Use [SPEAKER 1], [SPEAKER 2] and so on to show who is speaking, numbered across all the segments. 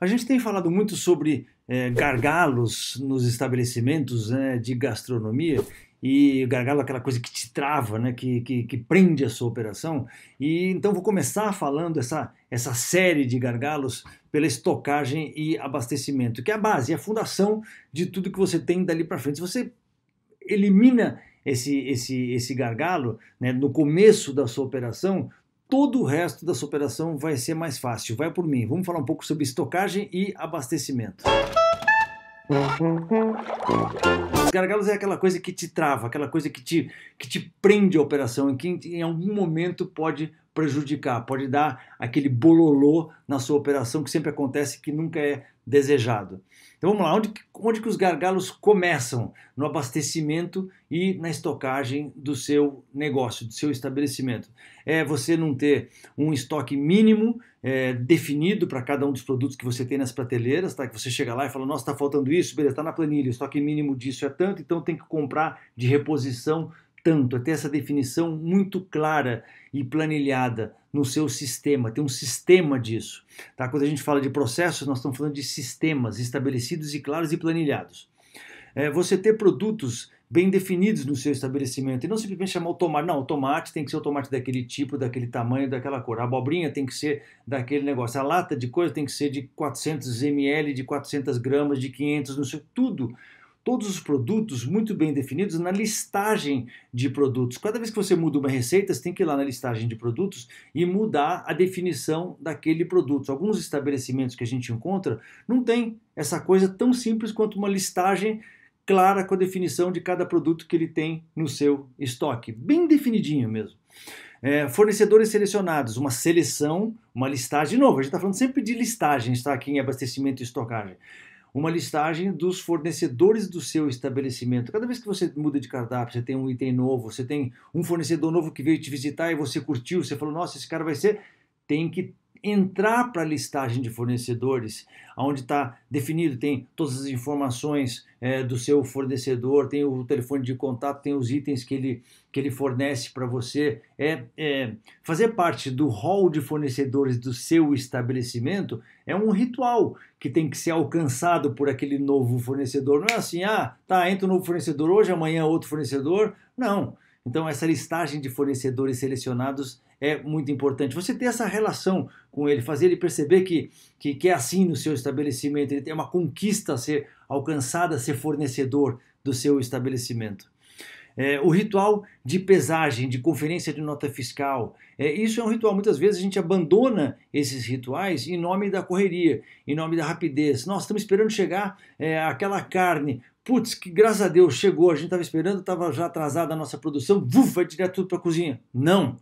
[SPEAKER 1] A gente tem falado muito sobre é, gargalos nos estabelecimentos né, de gastronomia e gargalo é aquela coisa que te trava, né, que, que, que, prende a sua operação. E então vou começar falando essa, essa série de gargalos pela estocagem e abastecimento, que é a base, é a fundação de tudo que você tem dali para frente. Se você elimina esse, esse, esse gargalo né, no começo da sua operação, todo o resto da sua operação vai ser mais fácil. Vai por mim. Vamos falar um pouco sobre estocagem e abastecimento. Os gargalos é aquela coisa que te trava, aquela coisa que te, que te prende a operação e que em algum momento pode prejudicar, pode dar aquele bololô na sua operação que sempre acontece, que nunca é desejado. Então vamos lá, onde, onde que os gargalos começam? No abastecimento e na estocagem do seu negócio, do seu estabelecimento. É você não ter um estoque mínimo é, definido para cada um dos produtos que você tem nas prateleiras, tá? Que você chega lá e fala, nossa, está faltando isso, beleza, está na planilha, o estoque mínimo disso é tanto, então tem que comprar de reposição tanto, a é ter essa definição muito clara e planilhada no seu sistema, ter um sistema disso. Tá? Quando a gente fala de processos, nós estamos falando de sistemas estabelecidos e claros e planilhados. É, você ter produtos bem definidos no seu estabelecimento e não simplesmente chamar o tomate. Não, o tomate tem que ser o tomate daquele tipo, daquele tamanho, daquela cor. A abobrinha tem que ser daquele negócio. A lata de coisa tem que ser de 400 ml, de 400 gramas, de 500, não sei, tudo todos os produtos muito bem definidos na listagem de produtos. Cada vez que você muda uma receita, você tem que ir lá na listagem de produtos e mudar a definição daquele produto. Alguns estabelecimentos que a gente encontra não tem essa coisa tão simples quanto uma listagem clara com a definição de cada produto que ele tem no seu estoque, bem definidinho mesmo. É, fornecedores selecionados, uma seleção, uma listagem. De novo, a gente está falando sempre de listagens, tá? Aqui em é abastecimento e estocagem uma listagem dos fornecedores do seu estabelecimento. Cada vez que você muda de cardápio, você tem um item novo, você tem um fornecedor novo que veio te visitar e você curtiu, você falou, nossa, esse cara vai ser. Tem que entrar para a listagem de fornecedores, onde está definido, tem todas as informações é, do seu fornecedor, tem o telefone de contato, tem os itens que ele, que ele fornece para você. É, é, fazer parte do hall de fornecedores do seu estabelecimento é um ritual que tem que ser alcançado por aquele novo fornecedor. Não é assim, ah, tá, entra um novo fornecedor hoje, amanhã outro fornecedor. Não. Então, essa listagem de fornecedores selecionados é muito importante. Você ter essa relação com ele, fazer ele perceber que, que, que é assim no seu estabelecimento, ele tem uma conquista a ser alcançada, a ser fornecedor do seu estabelecimento. É, o ritual de pesagem, de conferência de nota fiscal. É, isso é um ritual. Muitas vezes a gente abandona esses rituais em nome da correria, em nome da rapidez. Nós estamos esperando chegar é, aquela carne. Putz, que graças a Deus chegou, a gente estava esperando, estava já atrasada a nossa produção, vuf, vai direto tudo para a cozinha. Não!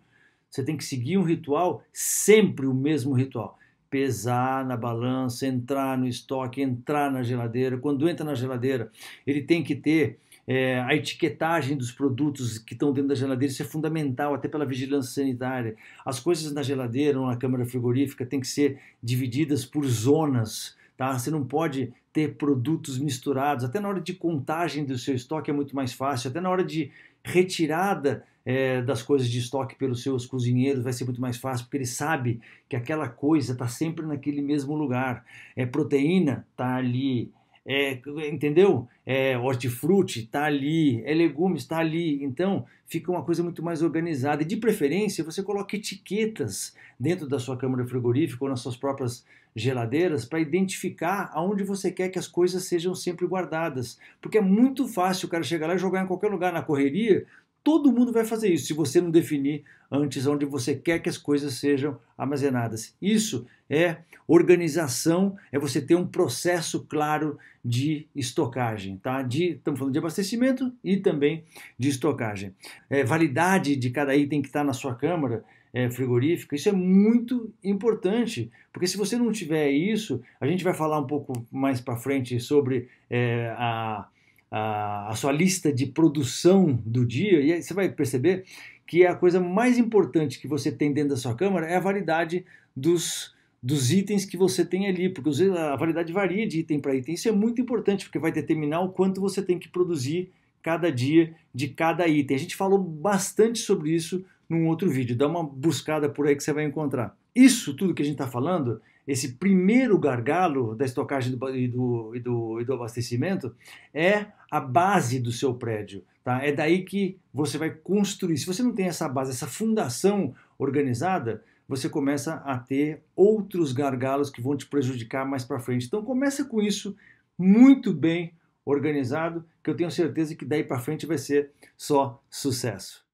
[SPEAKER 1] Você tem que seguir um ritual, sempre o mesmo ritual pesar na balança, entrar no estoque, entrar na geladeira. Quando entra na geladeira, ele tem que ter é, a etiquetagem dos produtos que estão dentro da geladeira, isso é fundamental, até pela vigilância sanitária. As coisas na geladeira ou na câmara frigorífica têm que ser divididas por zonas, tá? Você não pode ter produtos misturados. Até na hora de contagem do seu estoque é muito mais fácil, até na hora de retirada é, das coisas de estoque pelos seus cozinheiros vai ser muito mais fácil, porque ele sabe que aquela coisa está sempre naquele mesmo lugar. É proteína, está ali é, entendeu? É, hortifruti está ali, é legumes está ali. Então fica uma coisa muito mais organizada. E de preferência você coloca etiquetas dentro da sua câmara frigorífica ou nas suas próprias geladeiras para identificar aonde você quer que as coisas sejam sempre guardadas. Porque é muito fácil o cara chegar lá e jogar em qualquer lugar na correria. Todo mundo vai fazer isso se você não definir antes onde você quer que as coisas sejam armazenadas. Isso é organização, é você ter um processo claro de estocagem, tá? De, estamos falando de abastecimento e também de estocagem. É, validade de cada item que está na sua câmara é, frigorífica, isso é muito importante, porque se você não tiver isso, a gente vai falar um pouco mais para frente sobre é, a a, sua lista de produção do dia, e aí você vai perceber que a coisa mais importante que você tem dentro da sua câmara é a variedade dos, dos itens que você tem ali, porque a variedade varia de item para item. Isso é muito importante, porque vai determinar o quanto você tem que produzir cada dia de cada item. A gente falou bastante sobre isso num outro vídeo, dá uma buscada por aí que você vai encontrar. Isso tudo que a gente está falando esse primeiro gargalo da estocagem do, e, do, e, do, e do abastecimento é a base do seu prédio. Tá? É daí que você vai construir. Se você não tem essa base, essa fundação organizada, você começa a ter outros gargalos que vão te prejudicar mais para frente. Então começa com isso muito bem organizado, que eu tenho certeza que daí para frente vai ser só sucesso.